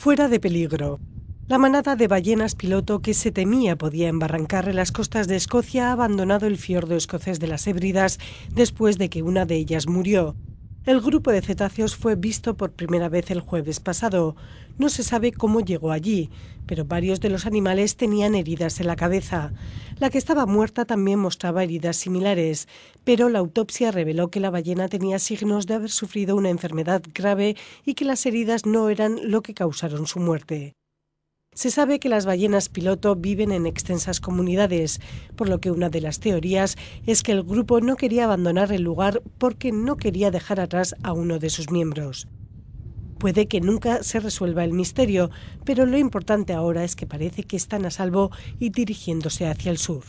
fuera de peligro. La manada de ballenas piloto que se temía podía embarrancar en las costas de Escocia ha abandonado el fiordo escocés de las Hébridas después de que una de ellas murió. El grupo de cetáceos fue visto por primera vez el jueves pasado. No se sabe cómo llegó allí, pero varios de los animales tenían heridas en la cabeza. La que estaba muerta también mostraba heridas similares, pero la autopsia reveló que la ballena tenía signos de haber sufrido una enfermedad grave y que las heridas no eran lo que causaron su muerte. Se sabe que las ballenas piloto viven en extensas comunidades, por lo que una de las teorías es que el grupo no quería abandonar el lugar porque no quería dejar atrás a uno de sus miembros. Puede que nunca se resuelva el misterio, pero lo importante ahora es que parece que están a salvo y dirigiéndose hacia el sur.